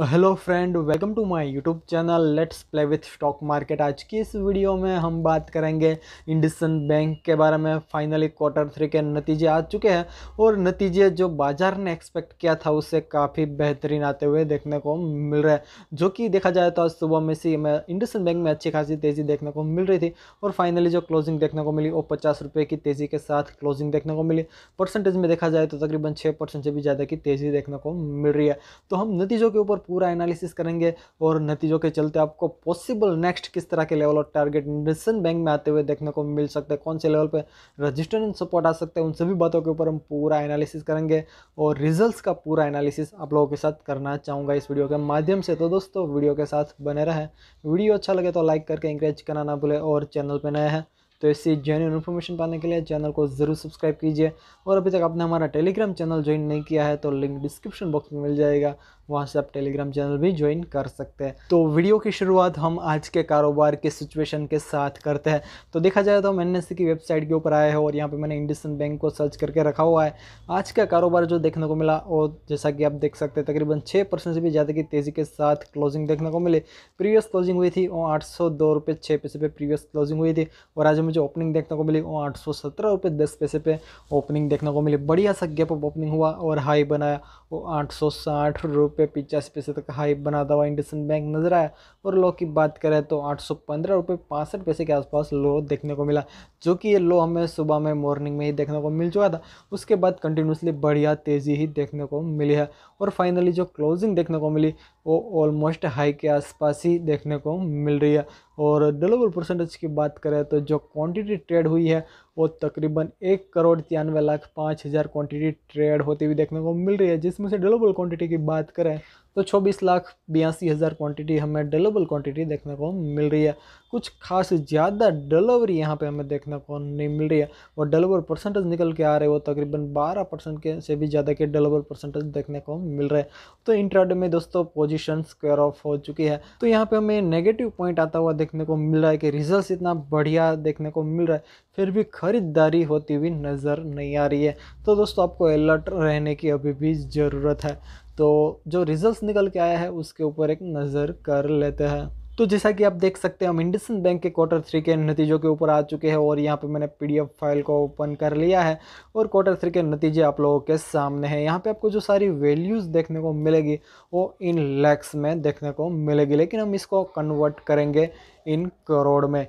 hello friend welcome to my YouTube channel let's play with stock market आज की इस video में हम बात करेंगे इंडसन बैंक के बारे में फाइनली क्वार्टर थ्री के नतीजे आ चुके हैं और नतीजे जो बाज़ार ने एक्सपेक्ट किया था उससे काफ़ी बेहतरीन आते हुए देखने को मिल रहा है जो कि देखा जाए तो आज सुबह में सी में इंडसन बैंक में अच्छी खासी तेज़ी देखने को मिल रही थी और फाइनली जो क्लोजिंग देखने को मिली वो पचास रुपये की तेज़ी के साथ क्लोजिंग देखने को मिली परसेंटेज में देखा जाए तो तकरीबन छः परसेंट से भी ज़्यादा की तेज़ी देखने को मिल रही है तो हम नतीजों के ऊपर पूरा एनालिसिस करेंगे और नतीजों के चलते आपको पॉसिबल नेक्स्ट किस तरह के लेवल और टारगेट इंडसन बैंक में आते हुए देखने को मिल सकते हैं कौन से लेवल पर रजिस्ट्रेंस सपोर्ट आ सकते हैं उन सभी बातों के ऊपर हम पूरा एनालिसिस करेंगे और रिजल्ट का पूरा एनालिसिस आप लोगों के साथ करना चाहूँगा इस वीडियो के माध्यम से तो दोस्तों वीडियो के साथ बने रहें वीडियो अच्छा लगे तो लाइक करके इंकरेज करना ना भूलें और चैनल पर नए हैं तो इसी जेन्यून इन्फॉर्मेशन पाने के लिए चैनल को ज़रूर सब्सक्राइब कीजिए और अभी तक आपने हमारा टेलीग्राम चैनल ज्वाइन नहीं किया है तो लिंक डिस्क्रिप्शन बॉक्स में मिल जाएगा वहाँ से आप टेलीग्राम चैनल भी ज्वाइन कर सकते हैं तो वीडियो की शुरुआत हम आज के कारोबार के सिचुएशन के साथ करते हैं तो देखा जाए तो हम एन e की वेबसाइट के ऊपर आए हैं और यहाँ पर मैंने इंडसन बैंक को सर्च करके रखा हुआ है आज का कारोबार जो देखने को मिला और जैसा कि आप देख सकते हैं तकरीबन छः परसेंट से भी ज़्यादा की तेज़ी के साथ क्लोजिंग देखने को मिली प्रीवियस क्लोजिंग हुई थी और आठ सौ दो रुपये छः पैसे प्रीवियस क्लोजिंग हुई थी और आज मुझे ओपनिंग देखने को मिली और आठ सौ सत्रह रुपये दस पैसे पे ओपनिंग देखने को मिली बढ़िया सा गैप ऑफ ओपनिंग हुआ और हाई बनाया वो आठ सौ साठ रुपये रुपये पिचासी पैसे तक हाई बनाता हुआ इंडसन बैंक नजर आया और लो की बात करें तो आठ सौ पंद्रह रुपये पैंसठ पैसे के आसपास लो देखने को मिला जो कि ये लो हमें सुबह में मॉर्निंग में ही देखने को मिल चुका था उसके बाद कंटिन्यूसली बढ़िया तेज़ी ही देखने को मिली है और फाइनली जो क्लोजिंग देखने को मिली वो ऑलमोस्ट हाई के आसपास ही देखने को मिल रही है और डिलीवर परसेंटेज की बात करें तो जो क्वांटिटी ट्रेड हुई है वो तकरीबन एक करोड़ तिरानवे लाख पाँच हज़ार क्वान्टिटी ट्रेड होती हुई देखने को मिल रही है जिसमें से ग्लोबल क्वान्टिटी की बात करें तो चौबीस लाख बयासी हज़ार क्वान्टिटी हमें डलेबल क्वान्टिटी देखने को मिल रही है कुछ खास ज़्यादा डलेवरी यहाँ पे हमें देखने को नहीं मिल रही है और डलेवर परसेंटेज निकल के आ रहे वो तकरीबन बारह परसेंट के से भी ज़्यादा के डलेवर परसेंटेज देखने को मिल रहे हैं तो इंट्राडे में दोस्तों पोजिशन स्क्वेयर ऑफ हो चुकी है तो यहाँ पर हमें नेगेटिव पॉइंट आता हुआ देखने को मिल रहा है कि रिजल्ट इतना बढ़िया देखने को मिल रहा है फिर भी खरीदारी होती हुई नज़र नहीं आ रही है तो दोस्तों आपको अलर्ट रहने की अभी भी ज़रूरत है तो जो रिजल्ट्स निकल के आया है उसके ऊपर एक नज़र कर लेते हैं तो जैसा कि आप देख सकते हैं हम इंडसन बैंक के क्वार्टर थ्री के नतीजों के ऊपर आ चुके हैं और यहाँ पे मैंने पीडीएफ फाइल को ओपन कर लिया है और क्वार्टर थ्री के नतीजे आप लोगों के सामने हैं यहाँ पे आपको जो सारी वैल्यूज़ देखने को मिलेगी वो इन लैक्स में देखने को मिलेगी लेकिन हम इसको कन्वर्ट करेंगे इन करोड़ में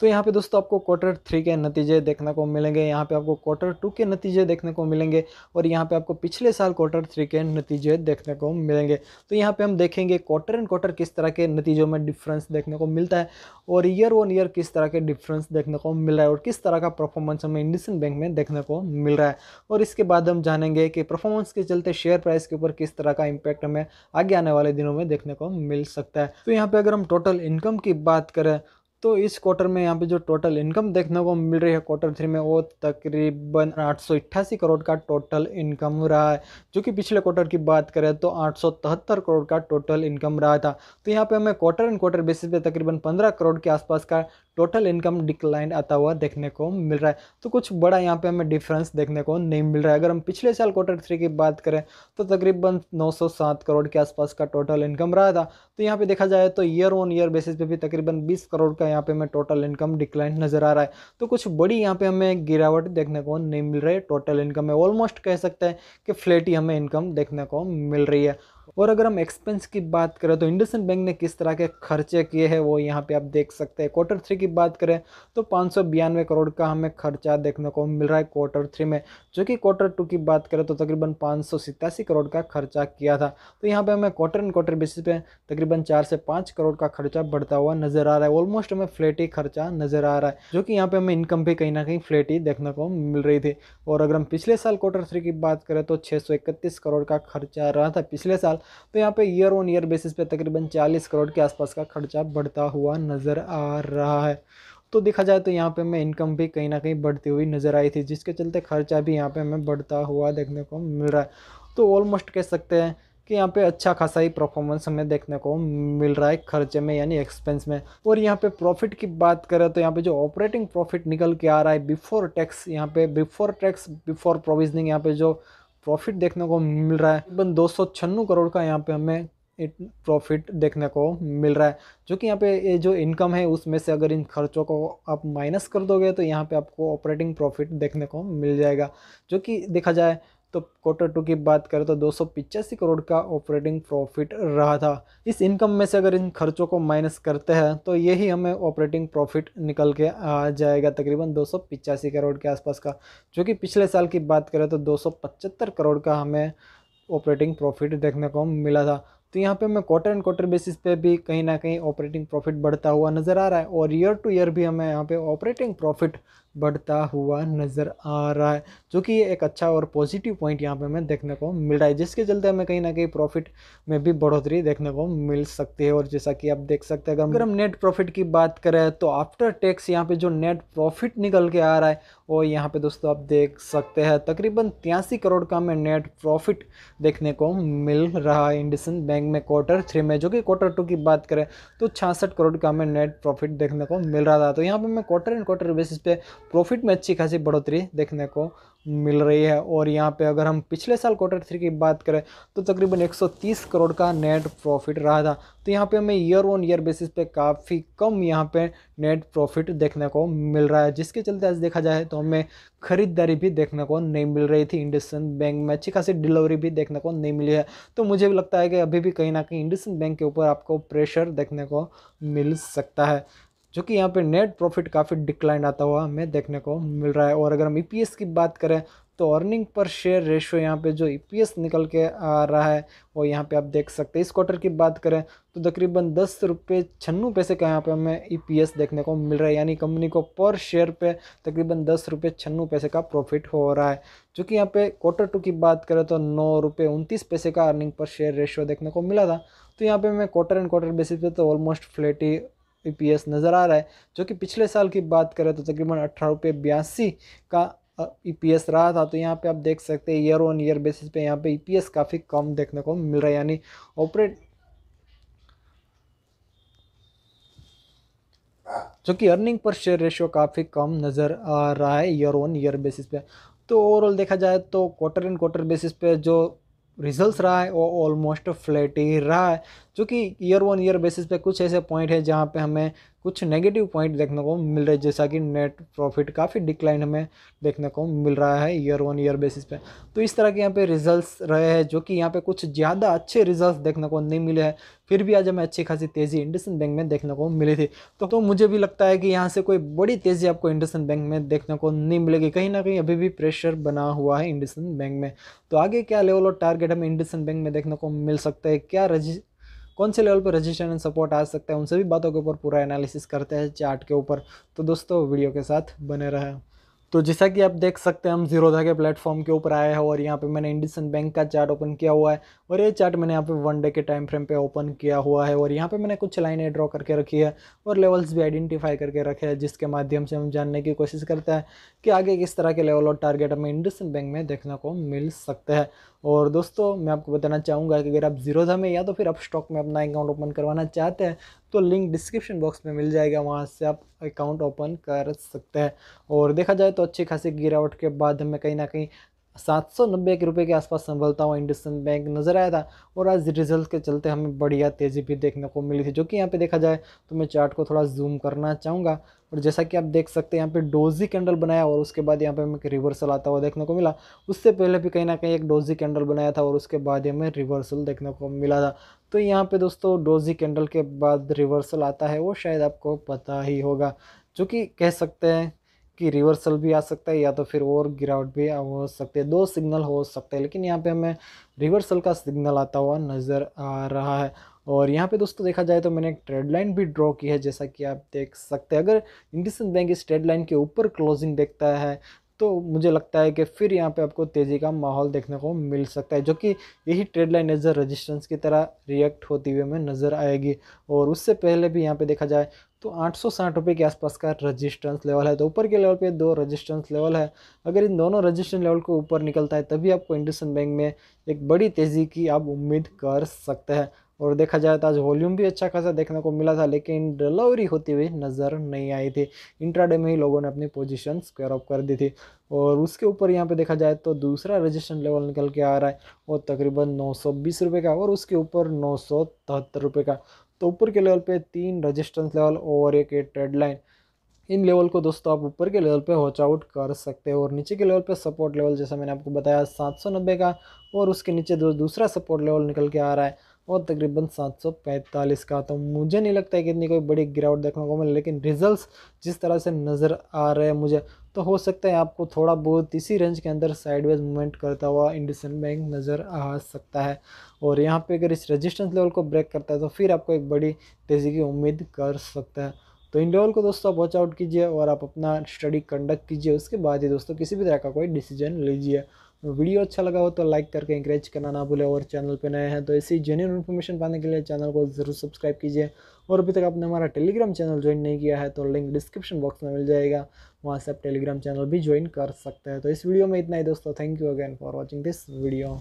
तो यहाँ पे दोस्तों आपको क्वार्टर थ्री के नतीजे देखने को मिलेंगे यहाँ पे आपको क्वार्टर टू के नतीजे देखने को मिलेंगे और यहाँ पे आपको पिछले साल क्वार्टर थ्री के नतीजे देखने को मिलेंगे तो यहाँ पे हम देखेंगे क्वार्टर एंड क्वार्टर किस तरह के नतीजों में डिफरेंस देखने को मिलता है और ईयर वन ईयर किस तरह के डिफरेंस देखने को मिल रहा है और किस तरह का परफॉर्मेंस हमें इंडियन बैंक में देखने को मिल रहा है और इसके बाद हम जानेंगे कि परफॉर्मेंस के चलते शेयर प्राइस के ऊपर किस तरह का इम्पैक्ट हमें आगे आने वाले दिनों में देखने को मिल सकता है तो यहाँ पर अगर हम टोटल इनकम की बात करें तो इस क्वार्टर में यहाँ पे जो टोटल इनकम देखने को मिल रही है क्वार्टर थ्री में वो तकरीबन आठ करोड़ का टोटल इनकम रहा है जो कि पिछले क्वार्टर की बात करें तो आठ करोड़ का टोटल इनकम रहा था तो यहाँ पे हमें क्वार्टर एंड क्वार्टर बेसिस पे तकरीबन 15 करोड़ के आसपास का टोटल इनकम डिक्लाइन आता हुआ देखने को मिल रहा है तो कुछ बड़ा यहाँ पे हमें डिफरेंस देखने को नहीं मिल रहा है अगर हम पिछले साल क्वार्टर थ्री की बात करें तो तकरीबन 907 करोड़ के आसपास का टोटल इनकम रहा था तो यहाँ पे देखा जाए तो ईयर ऑन ईयर बेसिस पे भी तकरीबन 20 करोड़ का यहाँ पे हमें टोटल इनकम डिक्लाइन नज़र आ रहा है तो कुछ बड़ी यहाँ पे हमें गिरावट देखने को नहीं मिल रही है टोटल इनकम में ऑलमोस्ट कह सकते हैं कि फ्लैट ही हमें इनकम देखने को मिल रही है और अगर हम एक्सपेंस की बात करें तो इंडसन बैंक ने किस तरह के खर्चे किए हैं वो यहाँ पे आप देख सकते हैं क्वार्टर थ्री की बात करें तो पाँच करोड़ का हमें खर्चा देखने को मिल रहा है क्वार्टर थ्री में जो कि क्वार्टर टू की बात करें तो तकरीबन पाँच करोड़ का खर्चा किया था तो यहाँ पर हमें क्वार्टर एंड क्वार्टर बेसिस पे तकरीबन चार से पाँच करोड़ का खर्चा बढ़ता हुआ नजर आ रहा है ऑलमोस्ट हमें फ्लैट ही खर्चा नजर आ रहा है जो कि यहाँ पे हमें इनकम भी कहीं ना कहीं फ्लैट ही देखने को मिल रही थी और अगर हम पिछले साल क्वार्टर थ्री की बात करें तो छः करोड़ का खर्चा रहा था पिछले साल तो यहाँ पे ईयर ऑन ईयर बेसिस पे तकरीबन 40 करोड़ के आसपास का खर्चा बढ़ता हुआ नज़र आ रहा है तो देखा जाए तो यहाँ पे मैं इनकम भी कहीं ना कहीं बढ़ती हुई नज़र आई थी जिसके चलते खर्चा भी यहाँ पे हमें बढ़ता हुआ देखने को मिल रहा है तो ऑलमोस्ट कह सकते हैं कि यहाँ पे अच्छा खासा ही परफॉर्मेंस हमें देखने को मिल रहा है खर्चे में यानी एक्सपेंस में और यहाँ पे प्रॉफिट की बात करें तो यहाँ पे जो ऑपरेटिंग प्रॉफिट निकल के आ रहा है बिफोर टैक्स यहाँ पे बिफोर टैक्स बिफोर प्रोविजनिंग यहाँ पे जो प्रॉफिट देखने को मिल रहा है तकरीबन दो करोड़ का यहाँ पे हमें प्रॉफिट देखने को मिल रहा है जो कि यहाँ पे ये जो इनकम है उसमें से अगर इन खर्चों को आप माइनस कर दोगे तो यहाँ पे आपको ऑपरेटिंग प्रॉफिट देखने को मिल जाएगा जो कि देखा जाए तो क्वार्टर टू की बात करें तो दो करोड़ का ऑपरेटिंग प्रॉफिट रहा था इस इनकम में से अगर इन खर्चों को माइनस करते हैं तो यही हमें ऑपरेटिंग प्रॉफिट निकल के आ जाएगा तकरीबन दो करोड़ के आसपास का जो कि पिछले साल की बात करें तो दो करोड़ का हमें ऑपरेटिंग प्रॉफिट देखने को मिला था तो यहाँ पे हमें क्वार्टर एंड क्वार्टर बेसिस पे भी कहीं ना कहीं ऑपरेटिंग प्रॉफिट बढ़ता हुआ नज़र आ रहा है और ईयर टू ईयर भी हमें यहाँ पे ऑपरेटिंग प्रॉफिट बढ़ता हुआ नज़र आ रहा है जो कि एक अच्छा और पॉजिटिव पॉइंट यहाँ पे हमें देखने को मिल रहा है जिसके चलते हमें कहीं ना कहीं प्रॉफिट में भी बढ़ोतरी देखने को मिल सकती है और जैसा कि आप देख सकते हैं अगर हम नेट प्रॉफिट की बात करें तो आफ्टर टैक्स यहाँ पे जो नेट प्रॉफिट निकल के आ रहा है वो यहाँ पे दोस्तों आप देख सकते हैं तकरीबन तिरासी करोड़ का हमें नेट प्रॉफिट देखने को मिल रहा है इंडसन बैंक में क्वार्टर थ्री में जो कि क्वार्टर टू की बात करें तो छियासठ करोड़ का हमें नेट प्रॉफिट देखने को मिल रहा था तो यहाँ पर हमें क्वार्टर एंड क्वार्टर बेसिस पे प्रॉफिट में अच्छी खासी बढ़ोतरी देखने को मिल रही है और यहाँ पे अगर हम पिछले साल क्वार्टर थ्री की बात करें तो तकरीबन 130 करोड़ का नेट प्रॉफिट रहा था तो यहाँ पे हमें ईयर ऑन ईयर बेसिस पे काफ़ी कम यहाँ पे नेट प्रॉफिट देखने को मिल रहा है जिसके चलते आज देखा जाए तो हमें खरीदारी भी देखने को नहीं मिल रही थी इंडसन बैंक में अच्छी खासी डिलीवरी भी देखने को नहीं मिली है तो मुझे भी लगता है कि अभी भी कहीं ना कहीं इंडसन बैंक के ऊपर आपको प्रेशर देखने को मिल सकता है जो कि यहाँ पे नेट प्रॉफिट काफ़ी डिक्लाइन आता हुआ हमें देखने को मिल रहा है और अगर हम ई e की बात करें तो अर्निंग पर शेयर रेशियो यहाँ पे जो ई e निकल के आ रहा है वो यहाँ पे आप देख सकते हैं इस क्वार्टर की बात करें तो तकरीबन दस रुपये छन्नु पैसे का यहाँ पे हमें ई e देखने को मिल रहा है यानी कंपनी को पर शेयर पे तकरीबन दस रुपये छन्नु पैसे का प्रॉफिट हो रहा है जो कि यहाँ पे क्वार्टर टू की बात करें तो नौ रुपये उनतीस पैसे का अर्निंग पर शेयर रेशियो देखने को मिला था तो यहाँ पे हमें क्वार्टर एंड क्वार्टर बेसिस पे तो ऑलमोस्ट फ्लैट ही पी नज़र आ रहा है जो कि पिछले साल की बात करें तो तकरीबन अठारह रुपये बयासी का ई e रहा था तो यहाँ पे आप देख सकते हैं ईयर ऑन ईयर बेसिस पे यहाँ पे ई e काफ़ी कम देखने को मिल रहा है यानी ऑपरेट जो कि अर्निंग पर शेयर रेशियो काफ़ी कम नज़र आ रहा है ईयर ऑन ईयर बेसिस पे तो ओवरऑल देखा जाए तो क्वार्टर एंड क्वार्टर बेसिस पे जो रिजल्ट्स रहा है वो ऑलमोस्ट फ्लैट ही रहा है जो कि ईयर वन ईयर बेसिस पे कुछ ऐसे पॉइंट है जहाँ पे हमें कुछ नेगेटिव पॉइंट देखने को मिल रहे जैसा कि नेट प्रॉफिट काफ़ी डिक्लाइन हमें देखने को मिल रहा है ईयर वन ईयर बेसिस पे तो इस तरह के यहाँ पे रिजल्ट्स रहे हैं जो कि यहाँ पे कुछ ज़्यादा अच्छे रिजल्ट्स देखने को नहीं मिले हैं फिर भी आज हमें अच्छी खासी तेज़ी इंडसन बैंक में देखने को मिली थी तो, तो मुझे भी लगता है कि यहाँ से कोई बड़ी तेज़ी आपको इंडसन बैंक में देखने को नहीं मिलेगी कहीं ना कहीं अभी भी प्रेशर बना हुआ है इंडसन बैंक में तो आगे क्या लेवल और टारगेट हमें इंडसन बैंक में देखने को मिल सकता है क्या कौन से लेवल पर रजिस्ट्रेशन एंड सपोर्ट आ सकता है उन सभी बातों के ऊपर पूरा एनालिसिस करते हैं चार्ट के ऊपर तो दोस्तों वीडियो के साथ बने रहें तो जैसा कि आप देख सकते हैं हम जीरोधा के प्लेटफॉर्म के ऊपर आए हैं और यहाँ पे मैंने इंडिसन बैंक का चार्ट ओपन किया हुआ है और ये चार्ट मैंने यहाँ पे वन डे के टाइम फ्रेम पे ओपन किया हुआ है और यहाँ पे मैंने कुछ लाइनें ड्रॉ करके रखी है और लेवल्स भी आइडेंटिफाई करके रखे हैं जिसके माध्यम से हम जानने की कोशिश करते हैं कि आगे किस तरह के लेवल और टारगेट हमें इंडियन बैंक में देखने को मिल सकते हैं और दोस्तों मैं आपको बताना चाहूँगा कि अगर आप जीरोधा में या तो फिर आप स्टॉक में अपना अकाउंट ओपन करवाना चाहते हैं तो लिंक डिस्क्रिप्शन बॉक्स में मिल जाएगा वहाँ से आप अकाउंट ओपन कर सकते हैं और देखा जाए तो अच्छी खासी गिरावट के बाद हमें कहीं ना कहीं सात सौ नब्बे के रुपये के आसपास संभलता हुआ इंडसन बैंक नज़र आया था और आज रिजल्ट के चलते हमें बढ़िया तेज़ी भी देखने को मिली थी जो कि यहाँ पे देखा जाए तो मैं चार्ट को थोड़ा जूम करना चाहूँगा और जैसा कि आप देख सकते हैं यहाँ पे डोजी कैंडल बनाया और उसके बाद यहाँ पे हमें रिवर्सल आता हुआ देखने को मिला उससे पहले भी कहीं ना कहीं एक डोजी कैंडल बनाया था और उसके बाद हमें रिवर्सल देखने को मिला था तो यहाँ पर दोस्तों डोजी कैंडल के बाद रिवर्सल आता है वो शायद आपको पता ही होगा जो कि कह सकते हैं कि रिवर्सल भी आ सकता है या तो फिर और गिरावट भी हो सकती है दो सिग्नल हो सकते हैं लेकिन यहाँ पे हमें रिवर्सल का सिग्नल आता हुआ नज़र आ रहा है और यहाँ पे दोस्तों देखा जाए तो मैंने एक ट्रेड लाइन भी ड्रॉ की है जैसा कि आप देख सकते हैं अगर इंडिसन बैंक इस ट्रेड लाइन के ऊपर क्लोजिंग देखता है तो मुझे लगता है कि फिर यहाँ पे आपको तेज़ी का माहौल देखने को मिल सकता है जो कि यही ट्रेड लाइन नज़र रजिस्टेंस की तरह रिएक्ट होती हुई हमें नज़र आएगी और उससे पहले भी यहाँ पे देखा जाए तो आठ सौ साठ रुपये के आसपास का रजिस्टेंस लेवल है तो ऊपर के लेवल पे दो रजिस्टेंस लेवल है अगर इन दोनों रजिस्टेंस लेवल को ऊपर निकलता है तभी आपको इंडसन बैंक में एक बड़ी तेज़ी की आप उम्मीद कर सकते हैं और देखा जाए तो आज वॉल्यूम भी अच्छा खासा देखने को मिला था लेकिन डिलीवरी होती हुई नज़र नहीं आई थी इंट्राडे में ही लोगों ने अपनी पोजीशन स्क्वेयर ऑफ कर दी थी और उसके ऊपर यहाँ पे देखा जाए तो दूसरा रजिस्ट्रेशन लेवल निकल के आ रहा है वो तकरीबन नौ सौ बीस रुपये का और उसके ऊपर नौ सौ तिहत्तर रुपये का तो ऊपर के लेवल पे तीन रजिस्टेंस लेवल और एक ट्रेड लाइन इन लेवल को दोस्तों आप ऊपर के लेवल पे वॉच आउट कर सकते हो और नीचे के लेवल पे सपोर्ट लेवल जैसा मैंने आपको बताया नब्बे का और उसके नीचे दूसरा सपोर्ट लेवल निकल के आ रहा है और तकरीबन सात सौ पैंतालीस का तो मुझे नहीं लगता है कि इतनी कोई बड़ी गिरावट देखने को मिले लेकिन रिजल्ट्स जिस तरह से नज़र आ रहे हैं मुझे तो हो सकता है आपको थोड़ा बहुत इसी रेंज के अंदर साइडवेज मूवमेंट करता हुआ इंडसन बैंक नज़र आ सकता है और यहाँ पे अगर इस रेजिस्टेंस लेवल को ब्रेक करता है तो फिर आपको एक बड़ी तेज़ी की उम्मीद कर सकता है तो इन लेवल को दोस्तों आप वॉच आउट कीजिए और आप अपना स्टडी कंडक्ट कीजिए उसके बाद ही दोस्तों किसी भी तरह का कोई डिसीजन लीजिए वीडियो अच्छा लगा हो तो लाइक करके इंकरेज करना ना भूलें और चैनल पे नए हैं तो ऐसी जेन्यून इन्फॉर्मेशन पाने के लिए चैनल को ज़रूर सब्सक्राइब कीजिए और अभी तक आपने हमारा टेलीग्राम चैनल ज्वाइन नहीं किया है तो लिंक डिस्क्रिप्शन बॉक्स में मिल जाएगा वहाँ से आप टेलीग्राम चैनल भी ज्वाइन कर सकते हैं तो इस वीडियो में इतना ही दोस्तों thank you again for watching this video